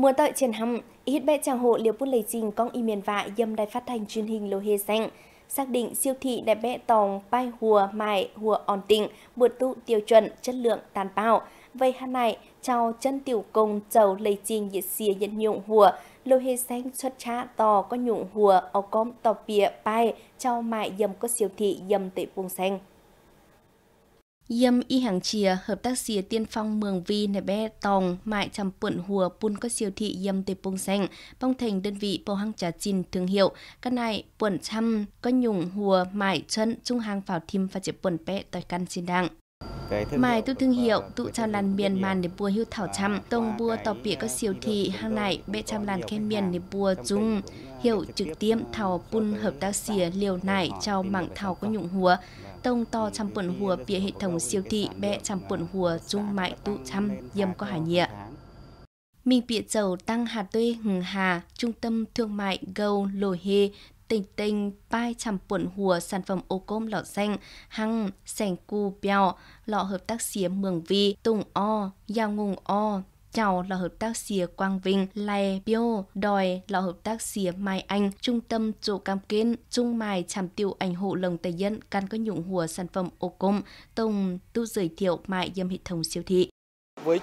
Mùa tợi trên hầm, ít bệ chàng hộ liều bút lấy trình con y miền vạ dâm đài phát thanh truyền hình lô hê xanh. Xác định siêu thị đại bệ tòng bai hùa mại hùa ổn tịnh vượt tụ tiêu chuẩn, chất lượng tàn bao. Vậy hà này, chào chân tiểu công chầu lấy trình dị xìa dân nhụng hùa, lô hê xanh xuất trá tò có nhụng hùa, ở com tò bìa bai, chào mại dâm có siêu thị dâm tệ vùng xanh. Yêm y hàng chìa, hợp tác xìa tiên phong mường vi nè bé tòng, mại chăm puộn hùa, pun có siêu thị yêm tê pung xanh, bong thành đơn vị bầu hăng trà chín thương hiệu, căn này puộn chăm, có nhung hùa, mại chân, trung hàng vào thêm và chế puộn bé tại căn xin đặng. Mài tu thương hiệu, tụ chào làn miền màn để bùa hưu thảo trăm, tông bùa tàu bịa có siêu thị, hàng này bệ chăm làn khe miền để bùa dung. Hiệu trực tiếp thảo pun hợp tác xìa liều này trao mạng thảo có nhụng hùa, tông to trăm quần hùa bia hệ thống siêu thị bẹ trăm quần hùa dung mại tụ trăm dâm có hải nhịa. Mình bịa dầu tăng hạt tuê hừng hà, trung tâm thương mại gâu lồi hê, tình tinh pai chằm quần hùa sản phẩm ô côm lọ xanh hăng sành cu bèo lọ hợp tác xía mường vi tùng o giao ngùng o Chào là hợp tác xìa Quang Vinh, Lai bio Đòi là hợp tác xìa Mai Anh, Trung tâm Chỗ Cam kết Trung Mài Chàm Tiêu Ảnh Hộ Lồng tài Dân, Căn Có Nhũng Hùa Sản phẩm Ô Cung, Tổng tu Giới Thiệu Mại Dâm Hệ Thống Siêu Thị.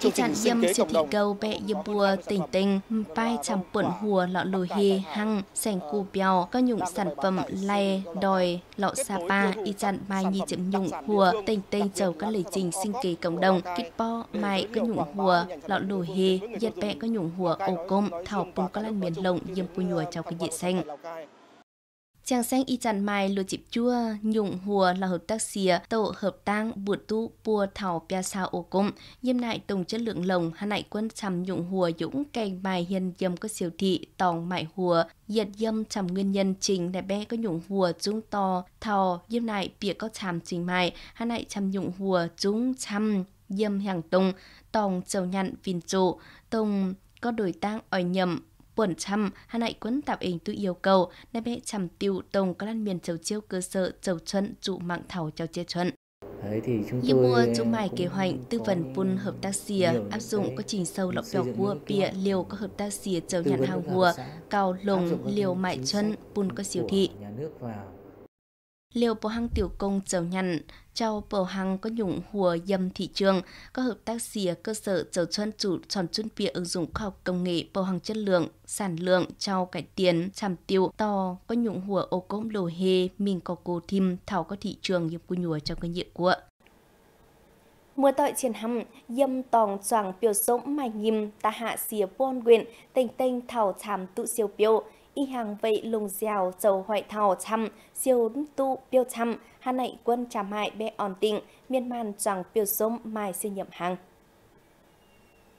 Thị trăn yêm sự thị cầu bệ yêm bùa tỉnh tinh vai chằm quẩn hùa lọ lùi hì hăng, sành cù bèo, có nhụng sản phẩm lay, đòi, lọ xà pa, y chăn mai nhi chấm nhụng hùa, tỉnh tình chầu các lịch trình sinh kế cộng đồng, kít po, mai có nhụng hùa, lọ lùi hì, giật bẹ có nhụng hùa, ổ côm, thảo bùng có lan miền lộng, yêm bùa nhùa cháu cái dị xanh. Chàng sen y chăn mai lùa chịp chua, nhung hùa là hợp tác xìa, tổ hợp tang, bụt tu, bùa thảo pia sa ô cung. Dêm nại tổng chất lượng lồng, hà nại quân chằm nhung hùa dũng cành mai hiền dâm có siêu thị, tòng mại hùa, diệt dâm chằm nguyên nhân chính để bé có nhung hùa chúng to, thò, dêm nại bịa có chằm trình mai, hà nại chằm nhung hùa chúng chằm, dâm hàng tùng, tòng trầu nhặn vìn trụ, tùng có đổi tang ỏi nhầm bốn trăm Hà Nội quấn tạp hình tự yêu cầu nên bé chầm tiêu tông các lan miền chầu chiêu cơ sở chầu chân trụ mạng thảo chầu chê chuẩn. như mua chúng mày ờ, kế hoạch tư vấn phun hợp tác xìa áp dụng quá trình sâu lọc bèo cua bia liều các hợp tác xìa chầu nhận hàng hùa cao lồng liều mại chân phun có siêu thị. Nhà nước vào Liệu bộ hàng tiểu công chờ nhận, trao bộ hàng có nhũng hùa dâm thị trường, có hợp tác xìa cơ sở chờ chân chủ tròn chuẩn bị ứng dụng khoa học công nghệ bộ hàng chất lượng, sản lượng, trao cải tiến, chàm tiêu, to, có nhũng hùa ô cốm đồ hê, mình có cô thim, thảo có thị trường dâm của nhùa trong cái nhiệm của. Mưa tội triển hầm, dâm tòng choàng biểu sống mài nhìm, ta hạ xìa buôn quyện, tình tinh thảo chàm tự siêu biểu, y hàng vậy lùng dèo dầu hoại thảo chăm siêu tu biêu chăm hà nội quân trà mại bê ổn tịnh miên man chẳng biểu sông mai xin nhậm hàng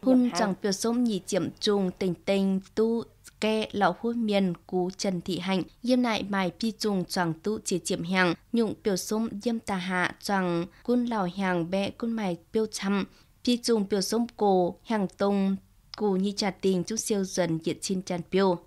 hun chẳng biểu sông nhị chiếm trùng tình tình tu kê lão hôn miền cú trần thị hạnh yêm lại mài pi trùng choàng tu chỉ chiếm hàng nhụng biểu sông yêm tà hạ choàng quân lão hàng bẹ quân mài biểu chăm pi trùng biểu sông cổ hàng tông cù nhi trà tình chút siêu dần diện xin tràn biểu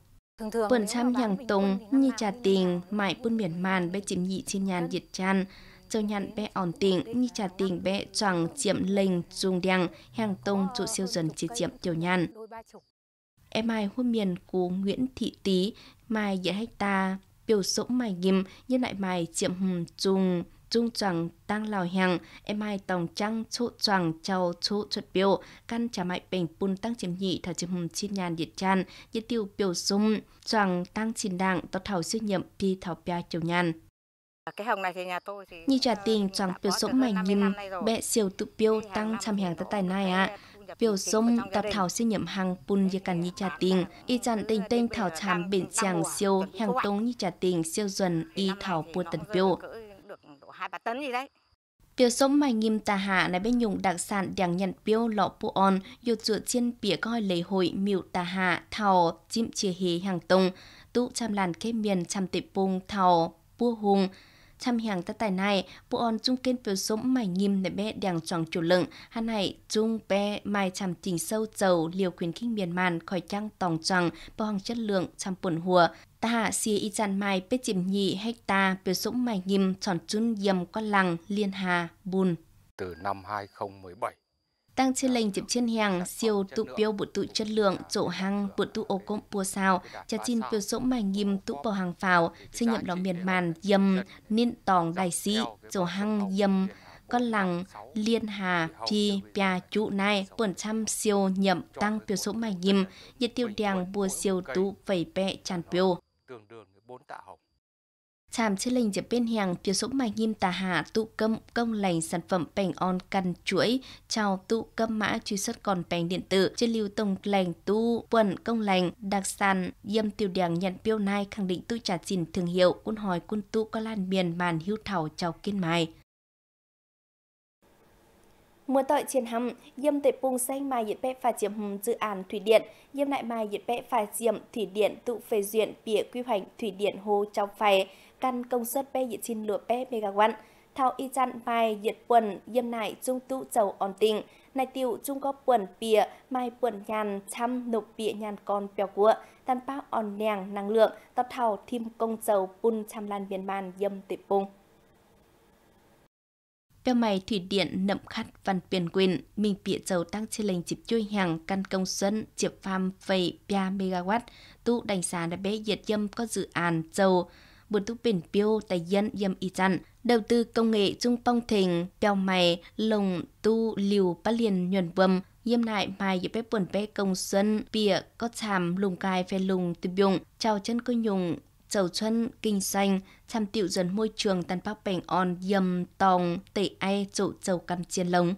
Bần chăm nhàng tùng, như trà tình, mãi bươn biển màn bê chìm nhị trên nhàn diệt chan. Châu nhàn bê ổn tình, như trà tình bê chẳng chiếm lình dùng đèng, hàng ờ, tông trụ siêu dần chia chiệm tiểu nhàn. Em ai hôm miền của Nguyễn Thị Tý, mai dễ hách ta, biểu sỗng mài ghim, như lại mài chiếm hùng trùng, trung trọng tăng lào hàng em hai tổng trăng chỗ trọng châu chỗ chuột biểu căn trả mại bình bùn tăng chiếm nhị thảo chiếm hùng chi nhàn điện tràn diệt tiêu biểu dung trọng tăng xin đảng tọt thảo siêu nhiệm đi thảo pia chiều nhàn cái hồng này thì nhà tôi thì như trả ờ, tiền chẳng biểu sống mảnh nhìn bẹ siêu tự biểu tăng trăm hàng tới tài này ạ biểu sông tập thảo sinh nhậm hàng bùn như cản như trà tình y chặn tình tên thảo chám biển chàng siêu hàng tống như trà tình siêu dần y thảo bùa tần biểu hai ba tấn gì đấy Bia sống mày nghiêm tà hạ này bên nhung đặc sản đang nhận biêu lọ bộ on, dù dựa trên bìa coi lễ hội miệu tà hạ, thảo, chim chia hề hàng tông, tụ chăm làn kê miền chăm tịp bùng, thảo, bua hùng, chăm hàng tất tài này bộ on chung kênh biểu sống mải nghiêm để bé đèng tròn chủ lượng hắn này chung bé mai chăm trình sâu dầu liều khuyến khích miền màn khỏi trăng tòng tròn bộ hàng chất lượng chăm buồn hùa ta hạ xìa y chan mai bế chìm nhị hecta biểu sống mải nghiêm tròn chun dầm con làng liên hà bùn từ năm 2017 tăng trên lệnh chụp trên hàng siêu tụ biêu bộ tụ chất lượng chỗ hàng bộ tụ ô cốm bùa sao chả xin biểu số mài nghiêm tụ bảo hàng phào sinh nhậm đó miền màn dầm niên tòng đại sĩ chỗ hàng dầm con lằng liên hà phi pia trụ này buồn trăm siêu nhậm tăng biểu số mài nghiêm nhiệt tiêu đèn bùa siêu tụ vẩy bẹ tràn biểu chạm chê lệnh dịp bên hàng phía số mày nghiêm tà hạ tụ câm công lành sản phẩm bành on căn chuỗi chào tụ câm mã truy xuất còn bành điện tử trên lưu tổng lành tu quần công lành đặc sản dâm tiểu đảng nhận piêu nai khẳng định tu trả xin thương hiệu quân hỏi quân tu có lan miền màn hưu thảo chào kiên mài mưa tội chiến hầm, dâm tệ bùng xanh mai dịch bẹp phải chiếm hầm dự án thủy điện, dâm lại mai dịch bẹp phải chiếm thủy điện tụ phê duyệt bìa quy hoạch thủy điện hồ trong phải, căn công suất bẹp dịch xin lửa bẹp megawatt. Thao y chăn mai dịch quần dâm lại trung tụ chầu ổn định, này tiêu trung có quần bìa mai quần nhàn chăm nộp bìa nhàn con bèo của, tan bác ổn nàng năng lượng, tập thảo thêm công chầu bùn chăm lan miền man dâm tệ bùng. Về mày thủy điện nậm khát văn biển quyền, mình bịa dầu tăng trên lệnh chịp chui hàng căn công xuân chịp pham phẩy 3 megawatt, tụ đánh giá đã bé diệt dâm có dự án dầu, buồn tu biển piêu tài dân dâm y chặn, đầu tư công nghệ trung bong thình, bèo mày, lồng tu liều bá liền nhuận vầm, yêm lại mai dịp bếp buồn bé công xuân bịa có chàm lùng cài về lùng từ bụng, chào chân cô nhung chầu xuân kinh doanh chăm tiệu dần môi trường tàn bác bệnh on dầm tòng tệ ai trụ chầu cam chiên lồng.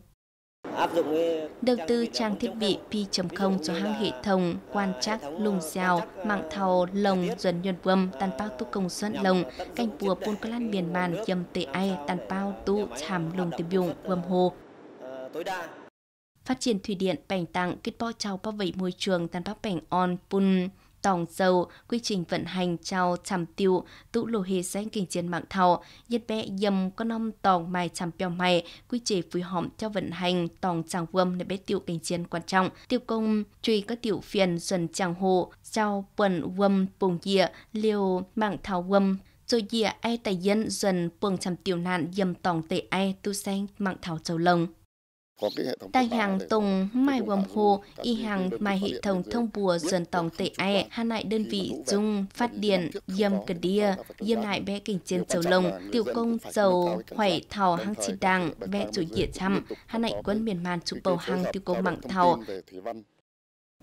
Đầu tư trang thiết bị P.0 cho hãng hệ thống quan trắc lùng dao mạng thầu lồng dần nhuận vâm tàn bao tu công xuân lồng canh bùa bôn có lan biển màn dầm tệ ai tàn bao tu chảm lùng tìm dụng vâm hồ. Ờ, Phát triển thủy điện bành tặng kết bo chào bao vệ môi trường tàn bác bành on bùn tòng dầu, quy trình vận hành trao chằm tiêu, tụ lô hề sáng kinh chiến mạng thảo, nhiệt bẹ dầm con ông tòng mài chằm bèo mày, quy chế phù họm cho vận hành tòng chàng vơm để bế tiêu kinh chiến quan trọng. Tiêu công truy các tiểu phiền dần chàng hộ trao quần vơm bùng dịa, liều mạng thảo vơm, rồi dịa ai tài dân dần bùng chằm tiểu nạn dầm tòng tệ ai tu sang mạng thảo châu lồng tại hàng tùng mai quầm hồ y hàng mai hệ thống thông bùa dần tổng tệ ai hà lại đơn vị dung phát điện yêm cờ đia yêm lại bé kình trên sầu lồng tiểu công dầu khỏe thảo hăng chi đàng bé chủ địa chăm hà lại quân miền màn chụp bầu hàng tiểu công mặng thảo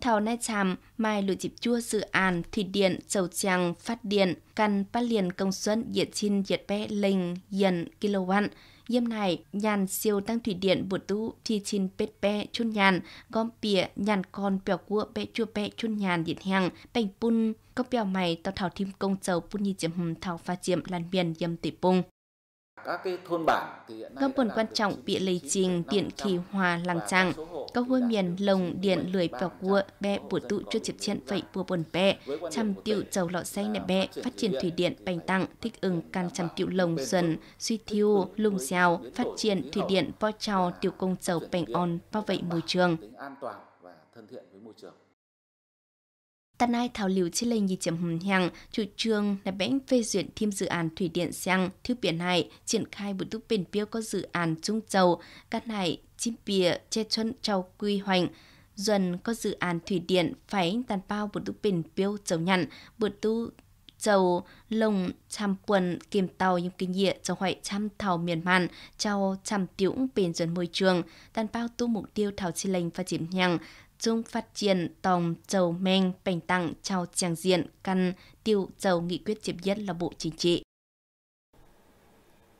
thảo nai chạm mai lụi dịp chua dự án thủy điện dầu tràng phát điện căn phát liền công suất nhiệt chin nhiệt bé linh dần kilowatt Yêm này nhàn siêu tăng thủy điện bột tu thì chín pet pe chun nhàn gom pìa nhàn con bèo cua pe chua pe chun nhàn điện hàng bành pun có bèo mày tao thảo thêm công chầu pun nhị chiếm hầm thảo pha chiếm làn biển yêm tỷ pung các cái thôn bản thì quan trọng bị lây trình điện kỳ hòa làng trạng cao hơn miền lồng điện lưỡi và cua bè bổ tụ cho chiếc chiến vậy bùa buồn bè chăm tiểu dầu lọ xanh nẹp bè phát triển thủy điện bành tặng thích ứng can chăm tiểu lồng dần suy thiêu lùng xào phát triển thủy điện po trào tiểu công dầu bành on bảo vệ môi trường an toàn và thân thiện với môi trường tại nay thảo liều chi lên nhị chấm hùng hàng chủ trương là bẽn phê duyệt thêm dự án thủy điện sang thứ biển hải triển khai một túc biển biêu có dự án trung Châu cát hải chim bìa che chân Châu quy hoành dần có dự án thủy điện phải tàn bao một túc biển biêu Châu nhặn bữa tu châu lồng chăm quần kiềm tàu những kinh nghiệm cho hoại chăm thảo miền mạn châu chăm tiũng bền dân môi trường đàn bao tu mục tiêu thảo chi lệnh phát triển nhằng chung phát triển tòng châu men bành tặng trao tràng diện căn tiêu châu nghị quyết chiếm nhất là bộ chính trị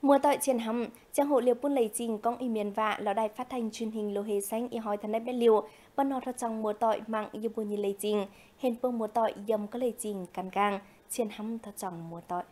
Mùa tội trên hầm, trang hộ liều buôn lấy trình công y miền vạ là đài phát thanh truyền hình lô hề xanh y hỏi thân ép đất liều, và nọ thật trong mùa tội mạng yêu buôn như lấy trình, hên phương mùa tội dầm có lấy trình càng càng chiến hâm thật chẳng mùa tội